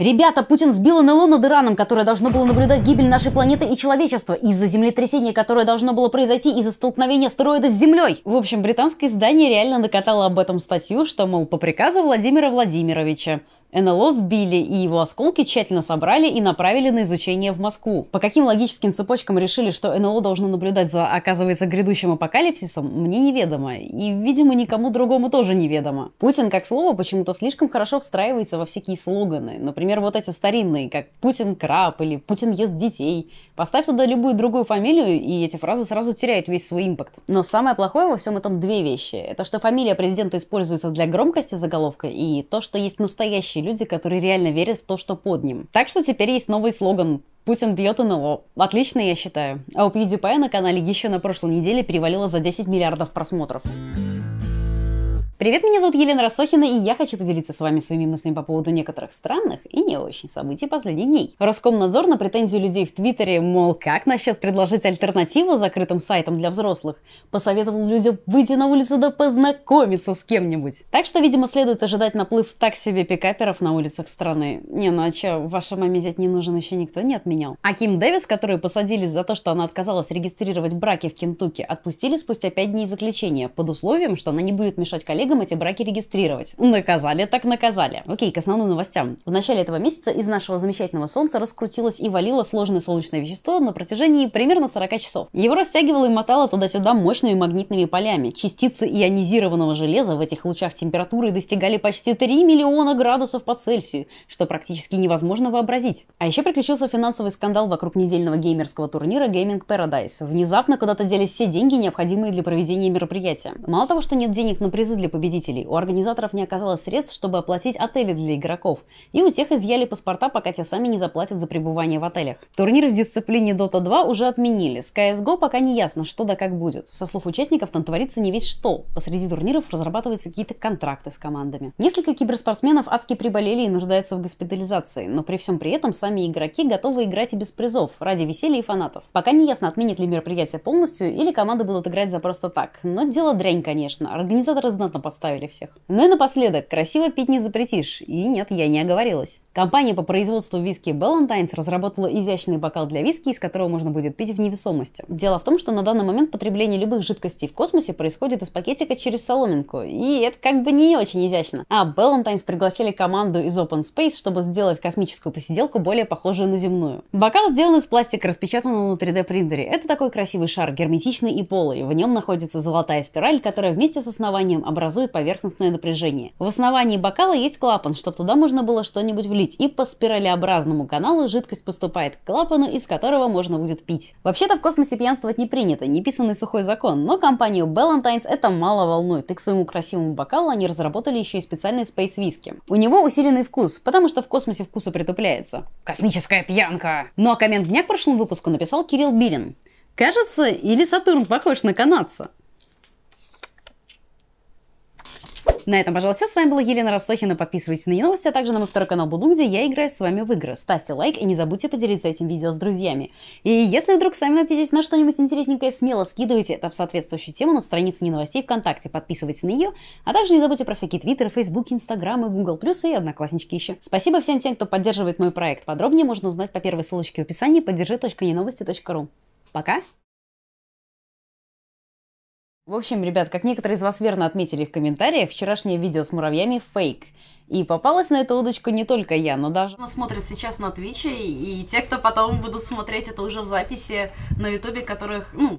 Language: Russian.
Ребята, Путин сбил НЛО над Ираном, которое должно было наблюдать гибель нашей планеты и человечества из-за землетрясения, которое должно было произойти из-за столкновения астероида с Землей. В общем, британское издание реально накатало об этом статью, что, мол, по приказу Владимира Владимировича. НЛО сбили, и его осколки тщательно собрали и направили на изучение в Москву. По каким логическим цепочкам решили, что НЛО должно наблюдать за, оказывается, грядущим апокалипсисом, мне неведомо. И, видимо, никому другому тоже неведомо. Путин, как слово, почему-то слишком хорошо встраивается во всякие слоганы. Например, вот эти старинные, как «Путин краб» или «Путин ест детей». Поставь туда любую другую фамилию, и эти фразы сразу теряют весь свой импакт. Но самое плохое во всем этом две вещи. Это что фамилия президента используется для громкости заголовка, и то, что есть настоящие верующие люди, которые реально верят в то, что под ним. Так что теперь есть новый слоган Путин бьет НЛО. Отлично, я считаю. А у PewDiePie на канале еще на прошлой неделе перевалило за 10 миллиардов просмотров. Привет, меня зовут Елена Росохина, и я хочу поделиться с вами своими мыслями по поводу некоторых странных и не очень событий последних дней. Роскомнадзор на претензию людей в Твиттере, мол, как насчет предложить альтернативу закрытым сайтам для взрослых, посоветовал людям выйти на улицу да познакомиться с кем-нибудь. Так что, видимо, следует ожидать наплыв так себе пикаперов на улицах страны. Не, ну а че, в вашем мамизет не нужен еще никто не отменял. А Ким Дэвис, которую посадили за то, что она отказалась регистрировать браки в Кентукки, отпустили спустя 5 дней заключения, под условием, что она не будет мешать коллегам коллегам эти браки регистрировать. Наказали так наказали. Окей, к основным новостям. В начале этого месяца из нашего замечательного солнца раскрутилось и валило сложное солнечное вещество на протяжении примерно 40 часов. Его растягивало и мотало туда-сюда мощными магнитными полями. Частицы ионизированного железа в этих лучах температуры достигали почти 3 миллиона градусов по Цельсию, что практически невозможно вообразить. А еще приключился финансовый скандал вокруг недельного геймерского турнира Gaming Paradise. Внезапно куда-то делись все деньги, необходимые для проведения мероприятия. Мало того, что нет денег на призы для победителей, победителей. У организаторов не оказалось средств, чтобы оплатить отели для игроков. И у тех изъяли паспорта, пока те сами не заплатят за пребывание в отелях. Турнир в дисциплине Dota 2 уже отменили. С CSGO пока не ясно, что да как будет. Со слов участников, там творится не весь что. Посреди турниров разрабатываются какие-то контракты с командами. Несколько киберспортсменов адски приболели и нуждаются в госпитализации. Но при всем при этом сами игроки готовы играть и без призов, ради веселья и фанатов. Пока не ясно, отменят ли мероприятие полностью или команды будут играть за просто так. Но дело дрянь, конечно. Организаторы знатно подставили всех. Ну и напоследок, красиво пить не запретишь. И нет, я не оговорилась. Компания по производству виски Ballantines разработала изящный бокал для виски, из которого можно будет пить в невесомости. Дело в том, что на данный момент потребление любых жидкостей в космосе происходит из пакетика через соломинку. И это как бы не очень изящно. А Ballantines пригласили команду из Open Space, чтобы сделать космическую посиделку более похожую на земную. Бокал сделан из пластика, распечатанного на 3D принтере. Это такой красивый шар, герметичный и полый. В нем находится золотая спираль, которая вместе с основанием образует образует поверхностное напряжение. В основании бокала есть клапан, чтобы туда можно было что-нибудь влить, и по спиралеобразному каналу жидкость поступает к клапану, из которого можно будет пить. Вообще-то в космосе пьянствовать не принято, не неписанный сухой закон, но компанию Ballantines это мало волнует, и к своему красивому бокалу они разработали еще и специальный Space виски. У него усиленный вкус, потому что в космосе вкусы притупляются. Космическая пьянка! Ну а коммент дня к прошлому выпуску написал Кирилл Бирин. Кажется, или Сатурн похож на канадца? На этом, пожалуй, все. С вами была Елена Рассохина. Подписывайтесь на новости, а также на мой второй канал Буду, где я играю с вами в игры. Ставьте лайк и не забудьте поделиться этим видео с друзьями. И если вдруг сами надеетесь на что-нибудь интересненькое, смело скидывайте это в соответствующую тему на странице не новостей ВКонтакте. Подписывайтесь на нее, а также не забудьте про всякие Твиттеры, Фейсбук, и Google Плюс и Однокласснички еще. Спасибо всем тем, кто поддерживает мой проект. Подробнее можно узнать по первой ссылочке в описании поддержи.неновости.ру. Пока! В общем, ребят, как некоторые из вас верно отметили в комментариях, вчерашнее видео с муравьями – фейк. И попалась на эту удочку не только я, но даже... Нас смотрят сейчас на Твиче, и те, кто потом будут смотреть это уже в записи на Ютубе, которых, ну,